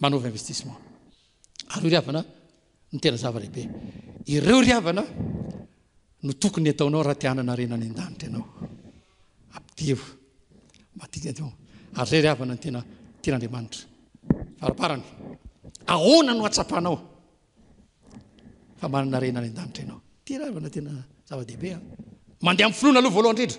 manaova investissement areo riavana ny tena zavalehibe ireo ryavana no tokony n ataonao raha tianana renany an-danitra anao ampa ary re ravana n tena ten'andriamanitra faraparany ahona no atsapahnao fa manana rena any an-danitra ianao teriavana tena zavadehibea ah. mandeha amifiloana aloha voalohandredra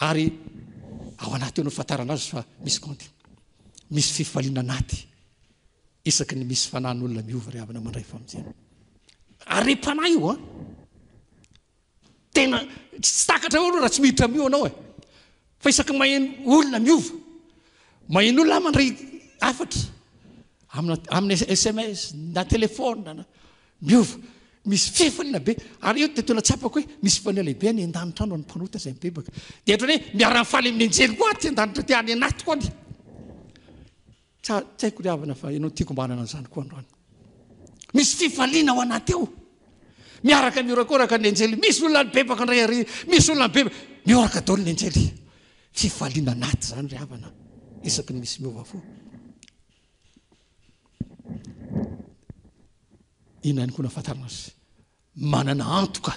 ary ao anaty io anao fataranazy fa misy conti misy fifaliana anaty isaky ny misy fanan'olona miova re avana mandray f amizany ary rempana io a tena tsy takatra o aloha raha tsy miditra amio anao e fa isaky mahino olona miova mahin' olona a mandray afatra amna amin'ny sms na teléfona na miova misy fifalina be ary io ttonats aako hoe misy alaibe ny aira oay bebaka dehatranyo miaranfaly ain'ny anjely koat a sy fialina aoanaty ao miaaka miorakoaka jely misy olonany bebaka nra a misy olanbe mioraka daolo 'ny njely fifalina anaty zany raana isakny misy miova fo ina nokona fataranay manana antoka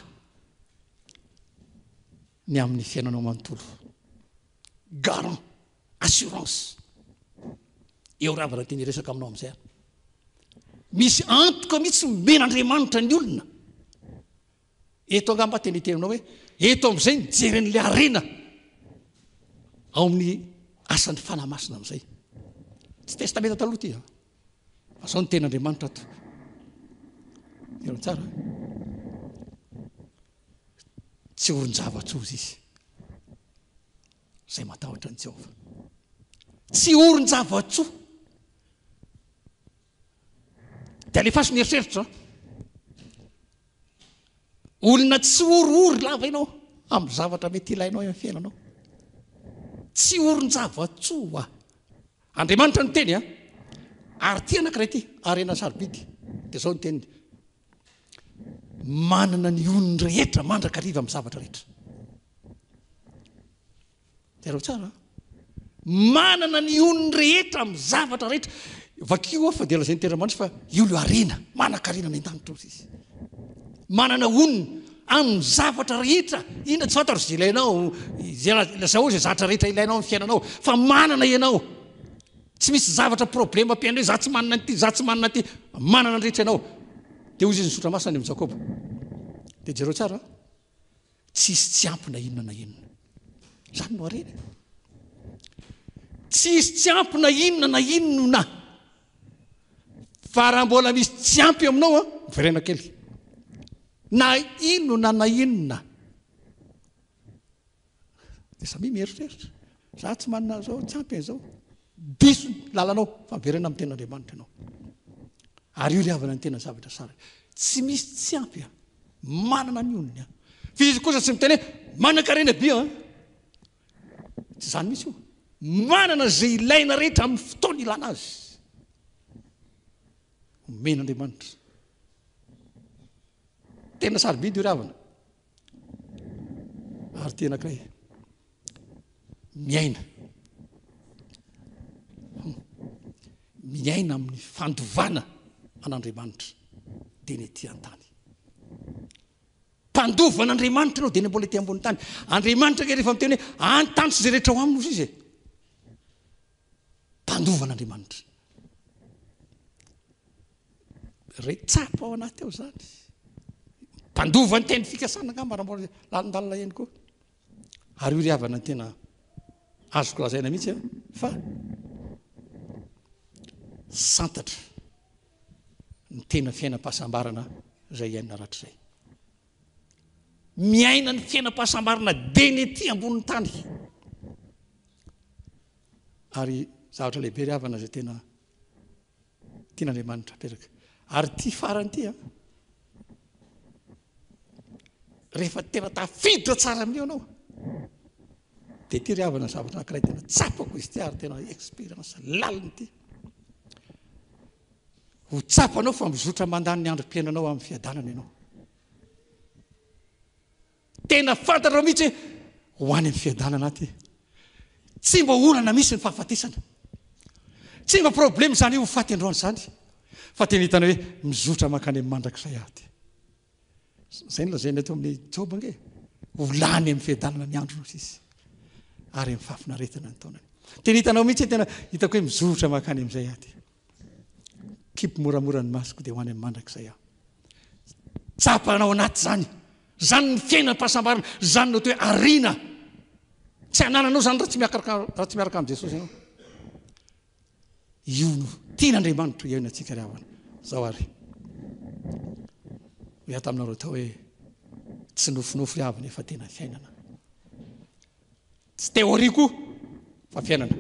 ny amin'ny fiainanao manontolo garant assurance eo ravana nteny resaka aminao am'izay a misy antoka mihitsy mena andriamanitra ny olona eto angamba teny hitena nao hoe eto am'izay nyjeren'le arena ao amin'ny asan'ny fanahmasina am'izay tsy testameta taloha ty a fa zaho ny teny andriamanitra ato tsara tsy oronjavatsoa izy izy zay mahatahotra n' jehova tsy oronjavatsoa dea alefaso mieritreritra olona tsy oroory lava inao ami' zavatra mety ilayinao fiainanao tsy oron-javatsoa ah andriamanitra no teny a ary ty anakiray aty ary ena sarobidy di zao no teniny y onn-rehetra mzaatra ehetraaofdelaza nteramantyaoaanaenamaehea ina tsy fantaro zay ilainao zalazao zay zatra rehetra ilainao y fiainanao fa manana ianao tsy misy zavatra problema ampian ho za tsy manana ty za tsy manana ty manana rehetra ianao de o zy izy nsotra masany ami' jakoba de jereo tsara tsisy tsy ampy na inona na inona zany no areny tsisy tsy ampy na inona na inono na fa raha mbola misy tsy ampy aminao a miverena kely na inno na na inona de sami mieritreritra za tsy manana ayzao tsy ampy an'zao e biso lalanao fa miverena am'tenandriamanitra anao ary io ryavana ny tena zavatra sara tsy misy tsy ampy a manana my onny a fzy ko za tsy mitena e manakarena beo tsy zany misy io manana zay ilaina rehetra amin'ny fotoana ilanazy homena andriamanitra tena sary bendy o riavana ary ty anakiray miaina miaina amin'ny fandovana anandriamanitra teny aty antany mpandovana andriamanitra anao deny mbola ty ambony tany andriamanitra ky rehfa amiteny hoe antany tsy zay rehetra ho aminy ozy izy e mpandovan'andriamanitra retsapa ao anaty aho zany mpandovan'ny teny fikasanaka mbaramboa lalindalola hany koa ary ory avana n tena azokrazaina mihitsy ao e. fa santatra ny tena fiainam-pahasambarana zay iainina ratra zay miaina ny fiainam-pahasambarana de nyaty ambonin'ny tany ary zavatra lahibe ryhavana zay tena tian'andriamanitra apetraka ary ty faranyity a ah, rehefa tenatafidotra tsara amin'io anao dia ty ryhavana zavatra nakira tena tsapoko izy ty ary tena expérance laliny ity o tsapnao fa mizotramandanyny andro-piananao amnyfiaanana anaoena fantadreo mihtsy hoehony aman mbi prezany fandronyzany fa tena hitana hoe mizotra maka any ammandrakzay a zany laza nato my jbnge olny amfiadaanamiandro ro arymfahfinaetina nytaonay tenahitnao mihitsy e, tena hitako hoe mizotra mahakany am'zay aty oraoa'ny asko de hoany amandraka zay a tsapanao anaty zany zany ny fiainana pahasambarina zany noto hoe arina tsy anananao zany raha tsy miaraka am' jesosy anyo io no tinandriamanitro ianantsika leavana zao ary a taminareo atao hoe tsy nofinofo reaviny efa tena fiainana tsy teoriko fa fiainana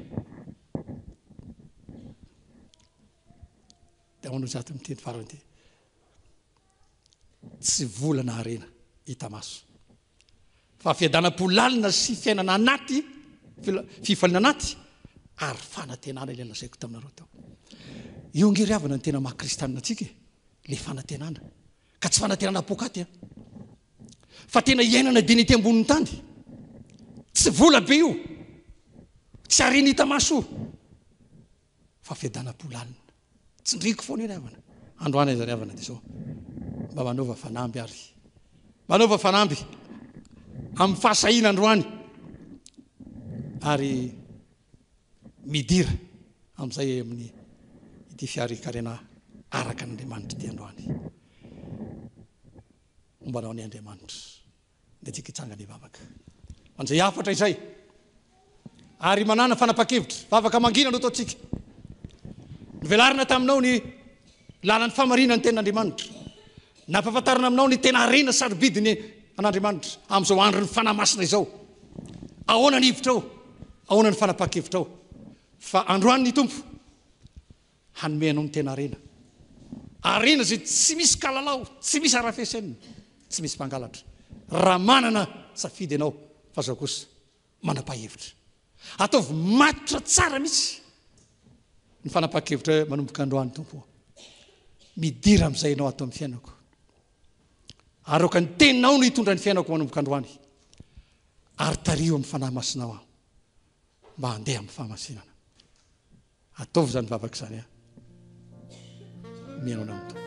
aoaaalina sy fiainana natyfialina anaty ary fanatnana lnazaiko taminareo to ngey ana ny tena makristianna atsika e, le fanatnana ka tsy fanatenana apokatya fa tena iainana dinyty amboniny tany tsy vola be io tsy arena itamaso fa fiadana-poalina tsidriko foany i anyaana androany zany avana de zao mba manova fanamby ary manova fanamby am'y fahasainaandroany ary midira am'izay amin'ny tyfiarikarena araka n'andriamanitra ty androany ombanao any andriamanitra de tsika hitsangany vavaka anizay afatra izay ary manana fanapakevitra vavaka mangina loh atotsika nyvelarina taminao ny lalan'ny famarina ny ten'andriamanitra napahafantarina aminao ny tena arena sarobidiny an'andriamanitra amn'izao andro ny fanahymasina izao ahoanany ivitrao ahoanany fanapa-kevitrao fa androan ny tompo hanome anao ny tena arena arena zay tsy misy kalalao tsy misy arafeseniny tsy misy mpangalatra raha manana safidy anao fa zao kosa manapah hevitra ataova matotra tsara misy ny fanapa-kevitra he manomboka androany tompo midira am'izay anao atao ami'y fiainako aroka ny tenao no itondra ny fiainako manomboka androany ary tario amy fanamasinao a mba andeha amy fahamasinana ataovy zany vavaky zany a mianao anany tomp